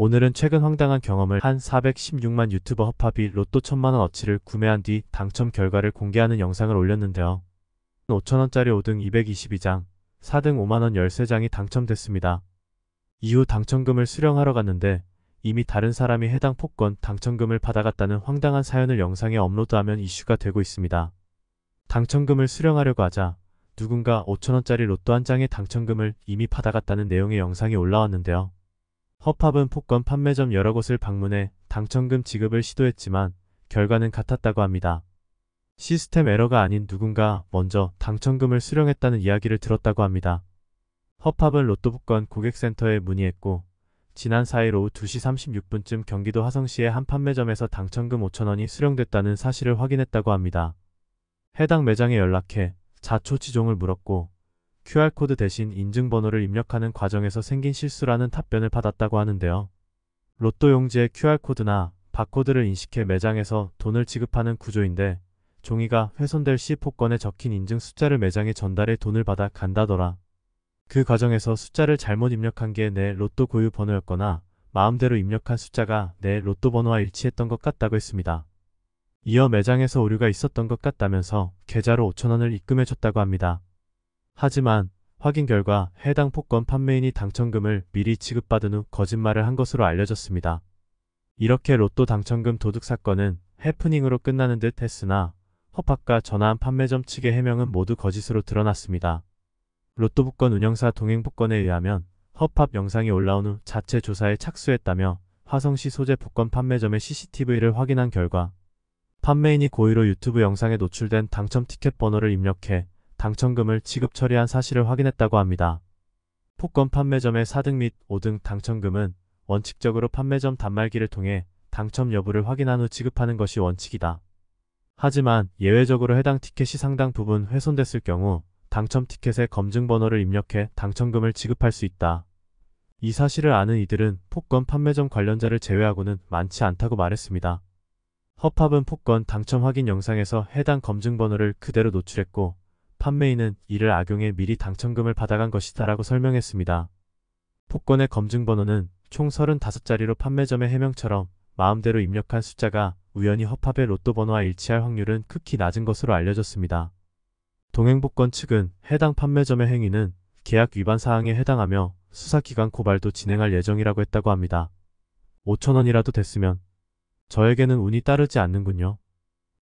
오늘은 최근 황당한 경험을 한 416만 유튜버 허팝이 로또 1000만원 어치를 구매한 뒤 당첨 결과를 공개하는 영상을 올렸는데요. 5천원짜리 5등 222장, 4등 5만원 13장이 당첨됐습니다. 이후 당첨금을 수령하러 갔는데 이미 다른 사람이 해당 폭권 당첨금을 받아갔다는 황당한 사연을 영상에 업로드하면 이슈가 되고 있습니다. 당첨금을 수령하려고 하자 누군가 5천원짜리 로또 한 장의 당첨금을 이미 받아갔다는 내용의 영상이 올라왔는데요. 허팝은 폭권 판매점 여러 곳을 방문해 당첨금 지급을 시도했지만 결과는 같았다고 합니다. 시스템 에러가 아닌 누군가 먼저 당첨금을 수령했다는 이야기를 들었다고 합니다. 허팝은 로또복권 고객센터에 문의했고 지난 4일 오후 2시 36분쯤 경기도 화성시의 한 판매점에서 당첨금 5천원이 수령됐다는 사실을 확인했다고 합니다. 해당 매장에 연락해 자초지종을 물었고 QR코드 대신 인증번호를 입력하는 과정에서 생긴 실수라는 답변을 받았다고 하는데요. 로또 용지의 QR코드나 바코드를 인식해 매장에서 돈을 지급하는 구조인데 종이가 훼손될 시 복권에 적힌 인증 숫자를 매장에 전달해 돈을 받아 간다더라. 그 과정에서 숫자를 잘못 입력한 게 내 로또 고유 번호였거나 마음대로 입력한 숫자가 내 로또 번호와 일치했던 것 같다고 했습니다. 이어 매장에서 오류가 있었던 것 같다면서 계좌로 5천원을 입금해줬다고 합니다. 하지만 확인 결과 해당 폭권 판매인이 당첨금을 미리 지급받은 후 거짓말을 한 것으로 알려졌습니다. 이렇게 로또 당첨금 도둑 사건은 해프닝으로 끝나는 듯 했으나 허팝과 전화한 판매점 측의 해명은 모두 거짓으로 드러났습니다. 로또 복권 운영사 동행 복권에 의하면 허팝 영상이 올라온 후 자체 조사에 착수했다며 화성시 소재 복권 판매점의 CCTV를 확인한 결과 판매인이 고의로 유튜브 영상에 노출된 당첨 티켓 번호를 입력해 당첨금을 지급 처리한 사실을 확인했다고 합니다. 폭권 판매점의 4등 및 5등 당첨금은 원칙적으로 판매점 단말기를 통해 당첨 여부를 확인한 후 지급하는 것이 원칙이다. 하지만 예외적으로 해당 티켓이 상당 부분 훼손됐을 경우 당첨 티켓의 검증번호를 입력해 당첨금을 지급할 수 있다. 이 사실을 아는 이들은 폭권 판매점 관련자를 제외하고는 많지 않다고 말했습니다. 허팝은 폭권 당첨 확인 영상에서 해당 검증번호를 그대로 노출했고 판매인은 이를 악용해 미리 당첨금을 받아간 것이다 라고 설명했습니다. 복권의 검증번호는 총 35자리로 판매점의 해명처럼 마음대로 입력한 숫자가 우연히 허팝의 로또 번호와 일치할 확률은 극히 낮은 것으로 알려졌습니다. 동행복권 측은 해당 판매점의 행위는 계약 위반 사항에 해당하며 수사기관 고발도 진행할 예정이라고 했다고 합니다. 5천원이라도 됐으면 저에게는 운이 따르지 않는군요.